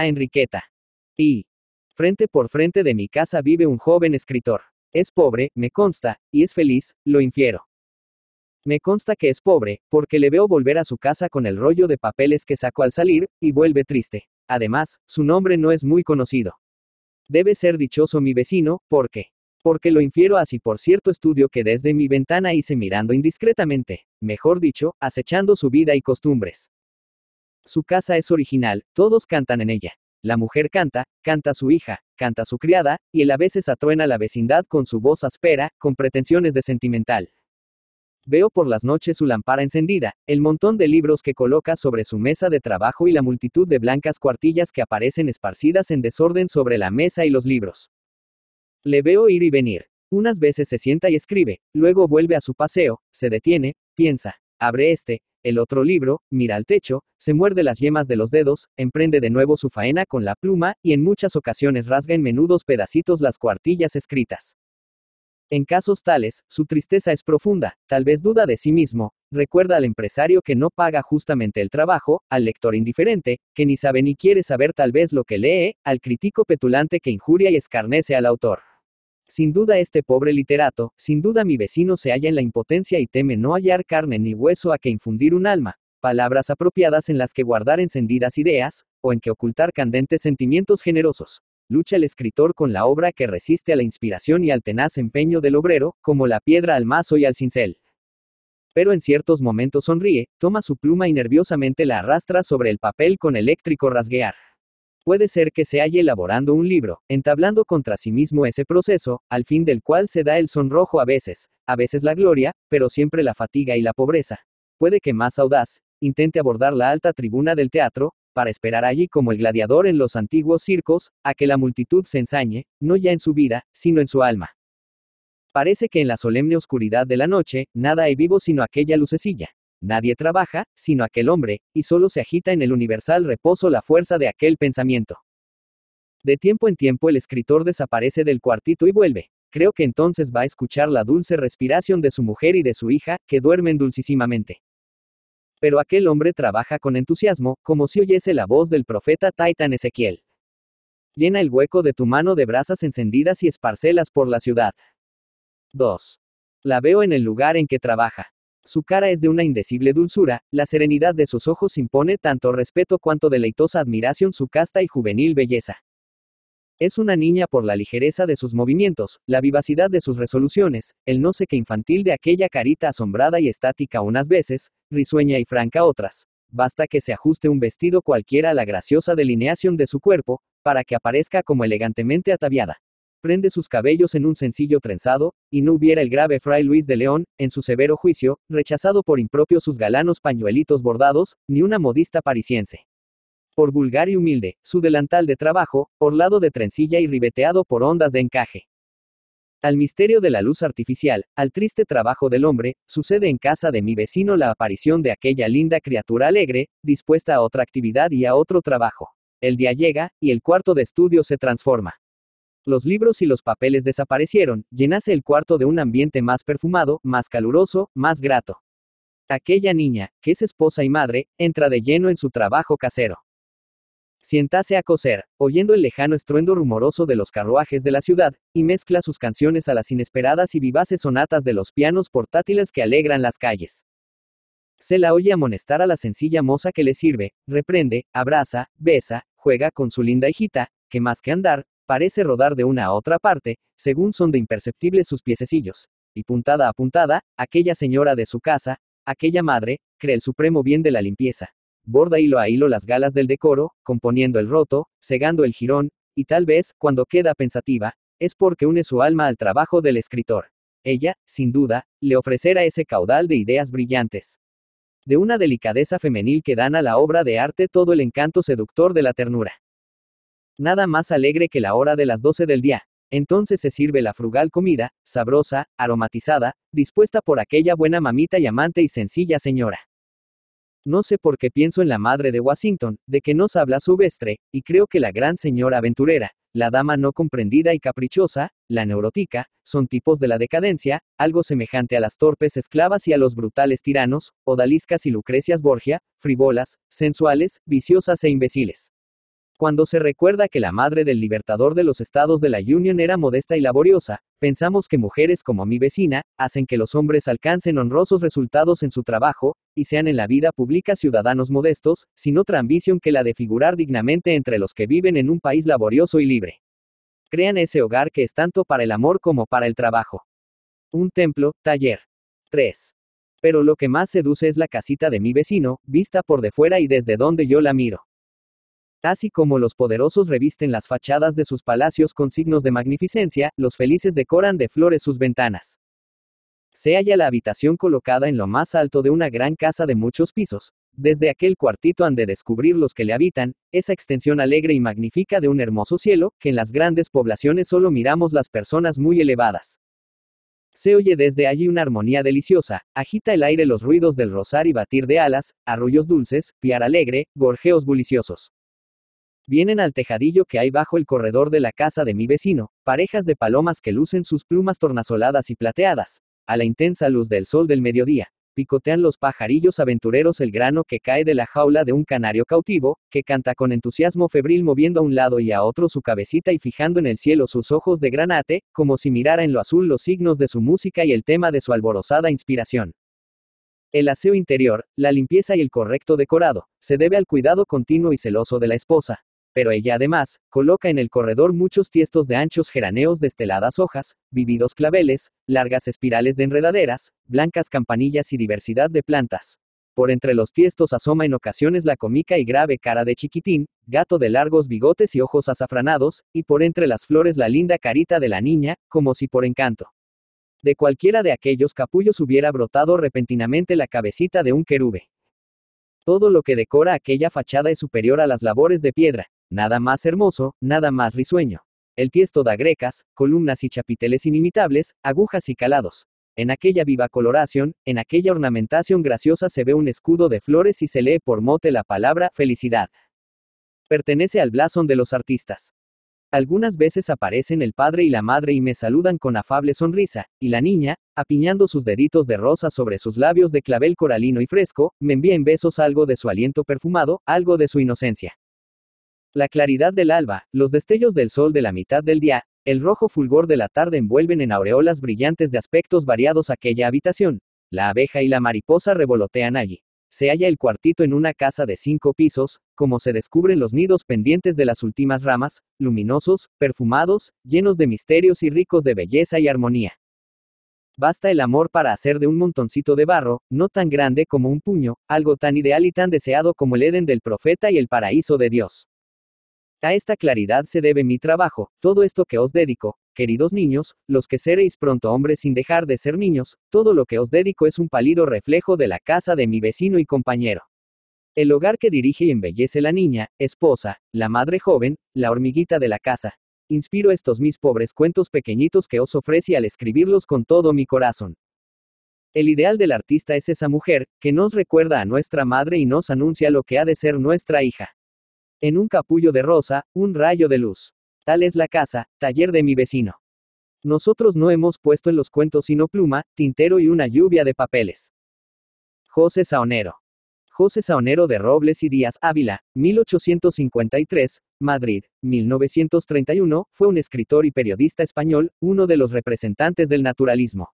Enriqueta. Y, frente por frente de mi casa vive un joven escritor. Es pobre, me consta, y es feliz, lo infiero. Me consta que es pobre, porque le veo volver a su casa con el rollo de papeles que sacó al salir, y vuelve triste. Además, su nombre no es muy conocido. Debe ser dichoso mi vecino, porque porque lo infiero así por cierto estudio que desde mi ventana hice mirando indiscretamente, mejor dicho, acechando su vida y costumbres. Su casa es original, todos cantan en ella. La mujer canta, canta su hija, canta su criada, y él a veces atruena la vecindad con su voz áspera, con pretensiones de sentimental. Veo por las noches su lámpara encendida, el montón de libros que coloca sobre su mesa de trabajo y la multitud de blancas cuartillas que aparecen esparcidas en desorden sobre la mesa y los libros. Le veo ir y venir. Unas veces se sienta y escribe, luego vuelve a su paseo, se detiene, piensa. Abre este, el otro libro, mira al techo, se muerde las yemas de los dedos, emprende de nuevo su faena con la pluma y en muchas ocasiones rasga en menudos pedacitos las cuartillas escritas. En casos tales, su tristeza es profunda, tal vez duda de sí mismo, recuerda al empresario que no paga justamente el trabajo, al lector indiferente, que ni sabe ni quiere saber tal vez lo que lee, al crítico petulante que injuria y escarnece al autor. Sin duda este pobre literato, sin duda mi vecino se halla en la impotencia y teme no hallar carne ni hueso a que infundir un alma, palabras apropiadas en las que guardar encendidas ideas, o en que ocultar candentes sentimientos generosos. Lucha el escritor con la obra que resiste a la inspiración y al tenaz empeño del obrero, como la piedra al mazo y al cincel. Pero en ciertos momentos sonríe, toma su pluma y nerviosamente la arrastra sobre el papel con eléctrico rasguear. Puede ser que se halle elaborando un libro, entablando contra sí mismo ese proceso, al fin del cual se da el sonrojo a veces, a veces la gloria, pero siempre la fatiga y la pobreza. Puede que más audaz, intente abordar la alta tribuna del teatro, para esperar allí como el gladiador en los antiguos circos, a que la multitud se ensañe, no ya en su vida, sino en su alma. Parece que en la solemne oscuridad de la noche, nada hay vivo sino aquella lucecilla. Nadie trabaja, sino aquel hombre, y solo se agita en el universal reposo la fuerza de aquel pensamiento. De tiempo en tiempo el escritor desaparece del cuartito y vuelve. Creo que entonces va a escuchar la dulce respiración de su mujer y de su hija, que duermen dulcísimamente. Pero aquel hombre trabaja con entusiasmo, como si oyese la voz del profeta Titan Ezequiel. Llena el hueco de tu mano de brasas encendidas y esparcelas por la ciudad. 2. La veo en el lugar en que trabaja. Su cara es de una indecible dulzura, la serenidad de sus ojos impone tanto respeto cuanto deleitosa admiración su casta y juvenil belleza. Es una niña por la ligereza de sus movimientos, la vivacidad de sus resoluciones, el no sé qué infantil de aquella carita asombrada y estática unas veces, risueña y franca otras. Basta que se ajuste un vestido cualquiera a la graciosa delineación de su cuerpo, para que aparezca como elegantemente ataviada prende sus cabellos en un sencillo trenzado, y no hubiera el grave fray Luis de León, en su severo juicio, rechazado por impropio sus galanos pañuelitos bordados, ni una modista parisiense. Por vulgar y humilde, su delantal de trabajo, orlado de trencilla y ribeteado por ondas de encaje. Al misterio de la luz artificial, al triste trabajo del hombre, sucede en casa de mi vecino la aparición de aquella linda criatura alegre, dispuesta a otra actividad y a otro trabajo. El día llega, y el cuarto de estudio se transforma. Los libros y los papeles desaparecieron, llenase el cuarto de un ambiente más perfumado, más caluroso, más grato. Aquella niña, que es esposa y madre, entra de lleno en su trabajo casero. Siéntase a coser, oyendo el lejano estruendo rumoroso de los carruajes de la ciudad, y mezcla sus canciones a las inesperadas y vivaces sonatas de los pianos portátiles que alegran las calles. Se la oye amonestar a la sencilla moza que le sirve, reprende, abraza, besa, juega con su linda hijita, que más que andar, Parece rodar de una a otra parte, según son de imperceptibles sus piececillos. Y puntada a puntada, aquella señora de su casa, aquella madre, cree el supremo bien de la limpieza. Borda hilo a hilo las galas del decoro, componiendo el roto, cegando el jirón, y tal vez, cuando queda pensativa, es porque une su alma al trabajo del escritor. Ella, sin duda, le ofrecerá ese caudal de ideas brillantes. De una delicadeza femenil que dan a la obra de arte todo el encanto seductor de la ternura. Nada más alegre que la hora de las 12 del día. Entonces se sirve la frugal comida, sabrosa, aromatizada, dispuesta por aquella buena mamita y amante y sencilla señora. No sé por qué pienso en la madre de Washington, de que nos habla su vestre, y creo que la gran señora aventurera, la dama no comprendida y caprichosa, la neurótica, son tipos de la decadencia, algo semejante a las torpes esclavas y a los brutales tiranos, odaliscas y lucrecias Borgia, frivolas, sensuales, viciosas e imbéciles. Cuando se recuerda que la madre del libertador de los estados de la Union era modesta y laboriosa, pensamos que mujeres como mi vecina hacen que los hombres alcancen honrosos resultados en su trabajo, y sean en la vida pública ciudadanos modestos, sin otra ambición que la de figurar dignamente entre los que viven en un país laborioso y libre. Crean ese hogar que es tanto para el amor como para el trabajo. Un templo, taller. 3. Pero lo que más seduce es la casita de mi vecino, vista por de fuera y desde donde yo la miro. Así como los poderosos revisten las fachadas de sus palacios con signos de magnificencia, los felices decoran de flores sus ventanas. Se halla la habitación colocada en lo más alto de una gran casa de muchos pisos. Desde aquel cuartito han de descubrir los que le habitan, esa extensión alegre y magnífica de un hermoso cielo, que en las grandes poblaciones solo miramos las personas muy elevadas. Se oye desde allí una armonía deliciosa, agita el aire los ruidos del rozar y batir de alas, arrullos dulces, piar alegre, gorjeos bulliciosos. Vienen al tejadillo que hay bajo el corredor de la casa de mi vecino, parejas de palomas que lucen sus plumas tornasoladas y plateadas, a la intensa luz del sol del mediodía, picotean los pajarillos aventureros el grano que cae de la jaula de un canario cautivo, que canta con entusiasmo febril moviendo a un lado y a otro su cabecita y fijando en el cielo sus ojos de granate, como si mirara en lo azul los signos de su música y el tema de su alborozada inspiración. El aseo interior, la limpieza y el correcto decorado, se debe al cuidado continuo y celoso de la esposa, pero ella además, coloca en el corredor muchos tiestos de anchos geraneos de esteladas hojas, vividos claveles, largas espirales de enredaderas, blancas campanillas y diversidad de plantas. Por entre los tiestos asoma en ocasiones la cómica y grave cara de chiquitín, gato de largos bigotes y ojos azafranados, y por entre las flores la linda carita de la niña, como si por encanto. De cualquiera de aquellos capullos hubiera brotado repentinamente la cabecita de un querube. Todo lo que decora aquella fachada es superior a las labores de piedra, Nada más hermoso, nada más risueño. El tiesto da grecas, columnas y chapiteles inimitables, agujas y calados. En aquella viva coloración, en aquella ornamentación graciosa se ve un escudo de flores y se lee por mote la palabra felicidad. Pertenece al blasón de los artistas. Algunas veces aparecen el padre y la madre y me saludan con afable sonrisa, y la niña, apiñando sus deditos de rosa sobre sus labios de clavel coralino y fresco, me envía en besos algo de su aliento perfumado, algo de su inocencia. La claridad del alba, los destellos del sol de la mitad del día, el rojo fulgor de la tarde envuelven en aureolas brillantes de aspectos variados aquella habitación. La abeja y la mariposa revolotean allí. Se halla el cuartito en una casa de cinco pisos, como se descubren los nidos pendientes de las últimas ramas, luminosos, perfumados, llenos de misterios y ricos de belleza y armonía. Basta el amor para hacer de un montoncito de barro, no tan grande como un puño, algo tan ideal y tan deseado como el Edén del profeta y el paraíso de Dios. A esta claridad se debe mi trabajo, todo esto que os dedico, queridos niños, los que seréis pronto hombres sin dejar de ser niños, todo lo que os dedico es un pálido reflejo de la casa de mi vecino y compañero. El hogar que dirige y embellece la niña, esposa, la madre joven, la hormiguita de la casa. Inspiro estos mis pobres cuentos pequeñitos que os ofrece al escribirlos con todo mi corazón. El ideal del artista es esa mujer, que nos recuerda a nuestra madre y nos anuncia lo que ha de ser nuestra hija. En un capullo de rosa, un rayo de luz. Tal es la casa, taller de mi vecino. Nosotros no hemos puesto en los cuentos sino pluma, tintero y una lluvia de papeles. José Saonero. José Saonero de Robles y Díaz Ávila, 1853, Madrid, 1931, fue un escritor y periodista español, uno de los representantes del naturalismo.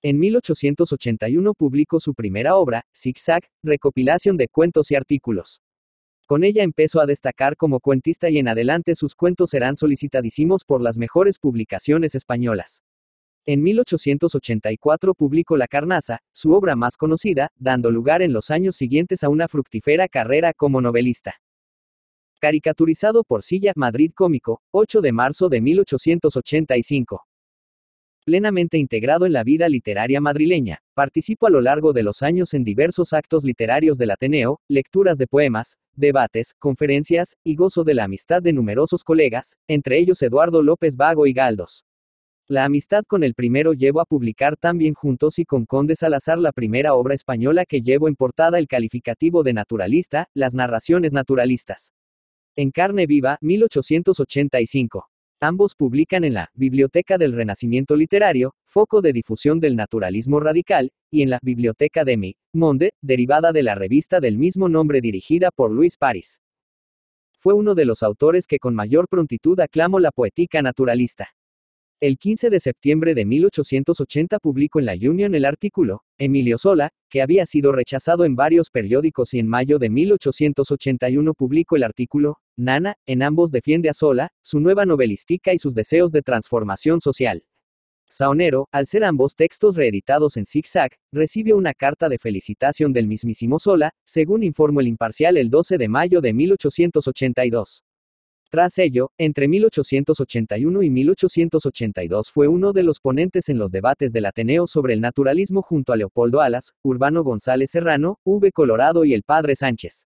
En 1881 publicó su primera obra, Zigzag, recopilación de cuentos y artículos. Con ella empezó a destacar como cuentista y en adelante sus cuentos serán solicitadísimos por las mejores publicaciones españolas. En 1884 publicó La Carnaza, su obra más conocida, dando lugar en los años siguientes a una fructífera carrera como novelista. Caricaturizado por Silla Madrid Cómico, 8 de marzo de 1885. Plenamente integrado en la vida literaria madrileña, participó a lo largo de los años en diversos actos literarios del Ateneo, lecturas de poemas, debates, conferencias, y gozo de la amistad de numerosos colegas, entre ellos Eduardo López Vago y Galdos. La amistad con el primero llevó a publicar también juntos y con Conde Salazar la primera obra española que llevo en portada el calificativo de naturalista, las narraciones naturalistas. En carne viva, 1885. Ambos publican en la Biblioteca del Renacimiento Literario, foco de difusión del naturalismo radical, y en la Biblioteca de Mi Monde, derivada de la revista del mismo nombre dirigida por Luis París. Fue uno de los autores que con mayor prontitud aclamó la poética naturalista. El 15 de septiembre de 1880 publicó en la Union el artículo, Emilio Sola, que había sido rechazado en varios periódicos y en mayo de 1881 publicó el artículo, Nana, en ambos defiende a Sola, su nueva novelística y sus deseos de transformación social. Saonero, al ser ambos textos reeditados en zigzag, recibió una carta de felicitación del mismísimo Sola, según informó el imparcial el 12 de mayo de 1882. Tras ello, entre 1881 y 1882 fue uno de los ponentes en los debates del Ateneo sobre el naturalismo junto a Leopoldo Alas, Urbano González Serrano, V. Colorado y el padre Sánchez.